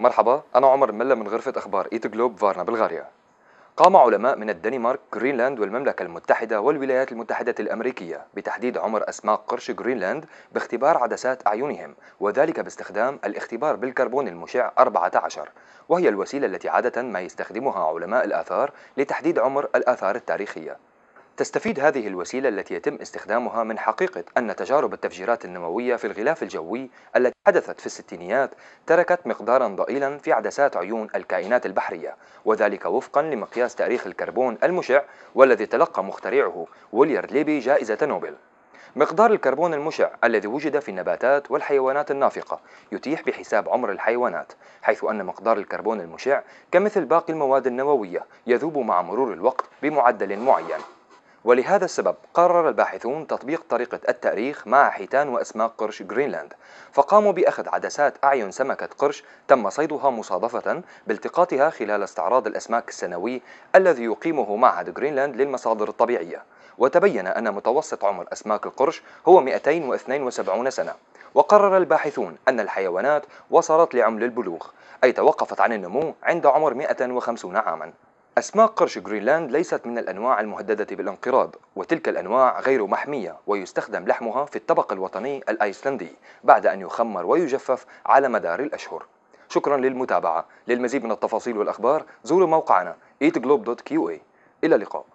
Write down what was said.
مرحبا أنا عمر ملا من غرفة أخبار إيت جلوب فارنا بلغاريا قام علماء من الدنمارك جرينلاند والمملكة المتحدة والولايات المتحدة الأمريكية بتحديد عمر أسماك قرش جرينلاند باختبار عدسات أعينهم وذلك باستخدام الاختبار بالكربون المشع 14 وهي الوسيلة التي عادة ما يستخدمها علماء الآثار لتحديد عمر الآثار التاريخية تستفيد هذه الوسيلة التي يتم استخدامها من حقيقة أن تجارب التفجيرات النووية في الغلاف الجوي التي حدثت في الستينيات تركت مقدارا ضئيلا في عدسات عيون الكائنات البحرية وذلك وفقا لمقياس تاريخ الكربون المشع والذي تلقى مخترعه ويليارد ليبي جائزة نوبل مقدار الكربون المشع الذي وجد في النباتات والحيوانات النافقة يتيح بحساب عمر الحيوانات حيث أن مقدار الكربون المشع كمثل باقي المواد النووية يذوب مع مرور الوقت بمعدل معين ولهذا السبب قرر الباحثون تطبيق طريقة التأريخ مع حيتان وأسماك قرش جرينلاند فقاموا بأخذ عدسات أعين سمكة قرش تم صيدها مصادفة بالتقاطها خلال استعراض الأسماك السنوي الذي يقيمه معهد جرينلاند للمصادر الطبيعية وتبين أن متوسط عمر أسماك القرش هو 272 سنة وقرر الباحثون أن الحيوانات وصلت لعمر البلوغ أي توقفت عن النمو عند عمر 150 عاما أسماك قرش جرينلاند ليست من الأنواع المهددة بالانقراض وتلك الأنواع غير محمية ويستخدم لحمها في الطبق الوطني الأيسلندي بعد أن يخمر ويجفف على مدار الأشهر شكرا للمتابعة للمزيد من التفاصيل والأخبار زوروا موقعنا eatglobe.qa إلى اللقاء